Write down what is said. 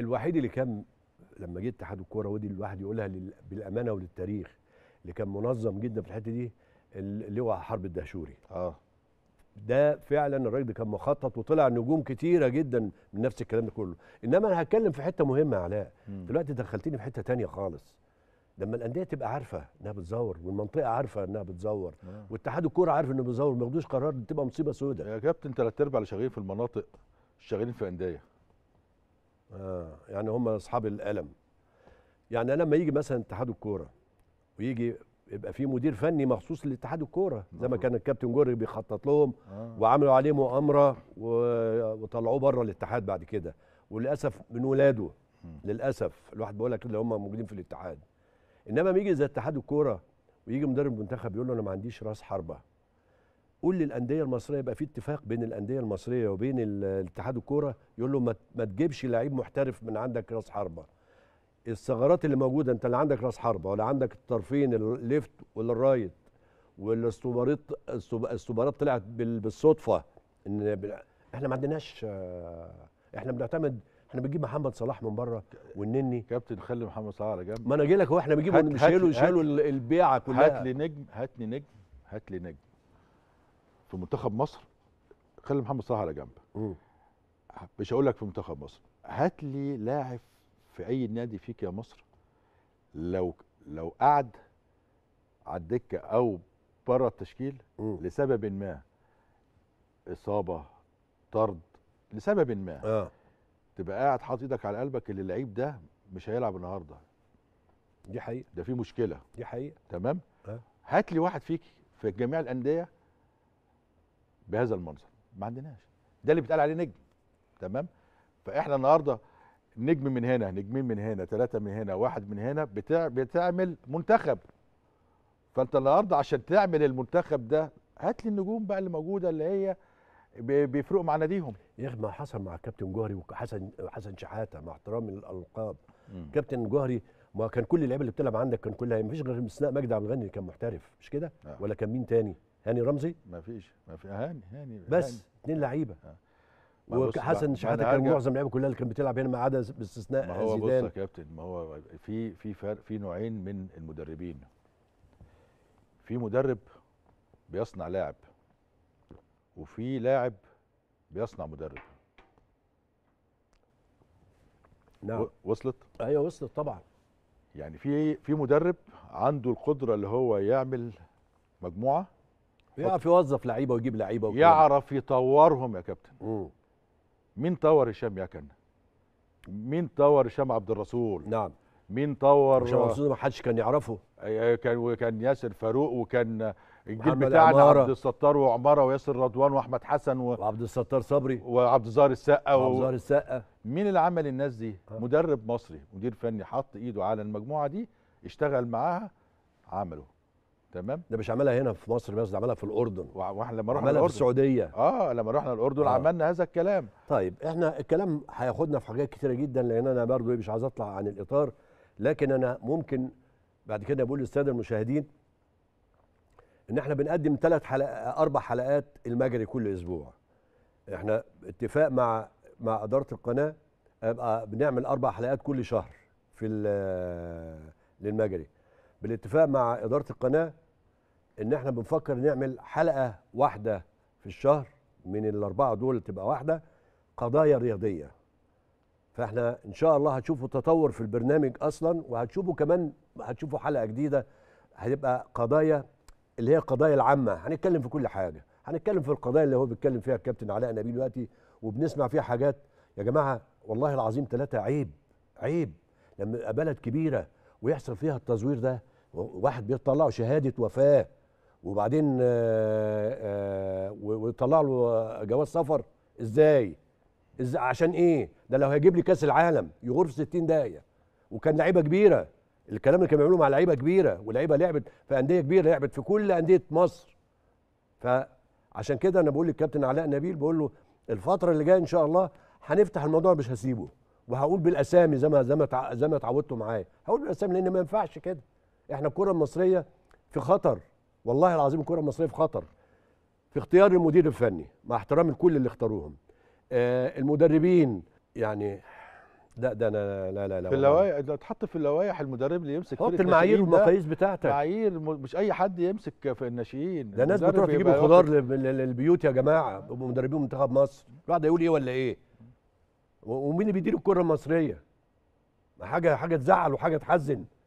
الوحيد اللي كان لما جه اتحاد الكوره ودي الواحد يقولها بالامانه وللتاريخ اللي كان منظم جدا في الحته دي اللواء حرب الدهشوري اه ده فعلا الراجل ده كان مخطط وطلع نجوم كتيره جدا من نفس الكلام ده كله انما انا هتكلم في حته مهمه يا علاء دلوقتي دخلتني في حته تانية خالص لما الانديه تبقى عارفه انها بتزور والمنطقه عارفه انها بتزور آه. واتحاد الكوره عارف انه بيزور ما ياخدوش قرار تبقى مصيبه سوداء يا كابتن ثلاث ارباع اللي شغالين في المناطق شغالين في انديه يعني هم اصحاب القلم يعني لما يجي مثلا اتحاد الكوره ويجي يبقى في مدير فني مخصوص لاتحاد الكوره زي ما كان الكابتن جوري بيخطط لهم آه. وعملوا عليه مؤامره وطلعوه بره الاتحاد بعد كده وللاسف من ولاده للاسف الواحد بيقول لك اللي هم موجودين في الاتحاد انما بيجي زي اتحاد الكوره ويجي مدرب منتخب يقول له انا ما عنديش راس حربه قول للانديه المصريه يبقى في اتفاق بين الانديه المصريه وبين اتحاد الكوره يقول له ما تجيبش لعيب محترف من عندك راس حربه الثغرات اللي موجوده انت لا عندك راس حربه ولا عندك الطرفين الليفت ولا الرايت والاستوبارات الاستوبارات طلعت بالصدفه ان احنا ما عندناش احنا بنعتمد احنا بنجيب محمد صلاح من بره والنني كابتن خلي محمد صلاح على جنب ما انا جاي لك هو احنا بنجيبه نشيله يشيله البيعه كلها هات لي نجم هات لي نجم هات لي نجم في منتخب مصر خلي محمد صلاح على جنب مش هقول لك في منتخب مصر هات لي لاعب في اي نادي فيك يا مصر لو لو قعد على الدكه او بره التشكيل مم. لسبب ما اصابه طرد لسبب ما آه. تبقى قاعد حاطط ايدك على قلبك ان اللعيب ده مش هيلعب النهارده دي حقيقه ده في مشكله دي حقيقه تمام آه. هات لي واحد فيك في جميع الانديه بهذا المنظر ما عندناش ده اللي بيتقال عليه نجم تمام فاحنا النهارده نجم من هنا نجمين من هنا ثلاثة من هنا واحد من هنا بتاع بتعمل منتخب فانت النهارده عشان تعمل المنتخب ده هات لي النجوم بقى اللي موجوده اللي هي بيفرقوا مع ناديهم يا اخي ما حصل مع كابتن جوهري وحسن حسن شحاته مع احترامي للالقاب كابتن جوهري ما كان كل اللعيبه اللي بتلعب عندك كان كلها ما فيش غير استثناء مجدي عبد الغني اللي كان محترف مش كده آه. ولا كان مين تاني هاني رمزي ما فيش ما في هاني هاني بس اثنين لعيبه وحسن شحاته كان معظم اللعيبه كلها اللي كانت بتلعب هنا ما عدا باستثناء ما هو بص يا كابتن ما هو في في فرق في نوعين من المدربين في مدرب بيصنع لاعب وفي لاعب بيصنع مدرب نعم وصلت ايوه وصلت طبعا يعني في في مدرب عنده القدره اللي هو يعمل مجموعه يعرف يوظف لعيبه ويجيب لعيبه يعرف يطورهم يا كابتن مم. مين طور هشام يكن مين طور هشام عبد الرسول نعم مين طور هشام عبد الرسول ما حدش كان يعرفه كان وكان ياسر فاروق وكان الجيل بتاعنا عبد الستار وعماره وياسر رضوان واحمد حسن و... وعبد الستار صبري وعبد الظاهر السقا وعبد الظاهر السقا مين اللي عمل الناس دي؟ مدرب مصري مدير فني حط ايده على المجموعه دي اشتغل معاها عمله تمام ده مش عملها هنا في مصر بس ده عملها في الاردن واحنا لما رحنا الاردن السعوديه اه لما رحنا الاردن آه. عملنا هذا الكلام طيب احنا الكلام هياخدنا في حاجات كتيره جدا لان انا برضو مش عايز اطلع عن الاطار لكن انا ممكن بعد كده بقول للساده المشاهدين ان احنا بنقدم ثلاث حلقات اربع حلقات المجري كل اسبوع احنا اتفاق مع مع اداره القناه ابقى بنعمل اربع حلقات كل شهر في للمجري بالاتفاق مع اداره القناه ان احنا بنفكر نعمل حلقه واحده في الشهر من الاربعه دول تبقى واحده قضايا رياضيه فاحنا ان شاء الله هتشوفوا تطور في البرنامج اصلا وهتشوفوا كمان هتشوفوا حلقه جديده هتبقى قضايا اللي هي القضايا العامه هنتكلم في كل حاجه هنتكلم في القضايا اللي هو بيتكلم فيها الكابتن علاء نبيل دلوقتي وبنسمع فيها حاجات يا جماعه والله العظيم ثلاثه عيب عيب لما بلد كبيره ويحصل فيها التزوير ده واحد بيطلعوا شهاده وفاه وبعدين آه، آه، ويطلع له جواز سفر ازاي؟ ازاي عشان ايه؟ ده لو هيجيب لي كاس العالم يغور في 60 دقيقه وكان لعيبه كبيره الكلام اللي كانوا بيعملوه مع لعيبه كبيره ولعيبه لعبت في انديه كبيره لعبت في كل انديه مصر فعشان كده انا بقول للكابتن علاء نبيل بقول له الفتره اللي جايه ان شاء الله هنفتح الموضوع مش هسيبه وهقول بالاسامي زي ما زي ما زي ما اتعودتوا معايا هقول بالاسامي لان ما ينفعش كده احنا الكره المصريه في خطر والله العظيم الكره المصريه في خطر في اختيار المدير الفني مع احترام الكل اللي اختاروهم آه المدربين يعني لا ده انا لا لا لا في اللوائح ده اتحط في اللوائح المدرب اللي يمسك حط المعايير والمقاييس بتاعتك معايير مش اي حد يمسك في الناشئين ده ناس بتروح تجيب الخضار للبيوت يا جماعه مدربين منتخب مصر الواحد هيقول ايه ولا ايه ومين اللي بيدير الكره المصريه حاجه حاجه تزعل وحاجه تحزن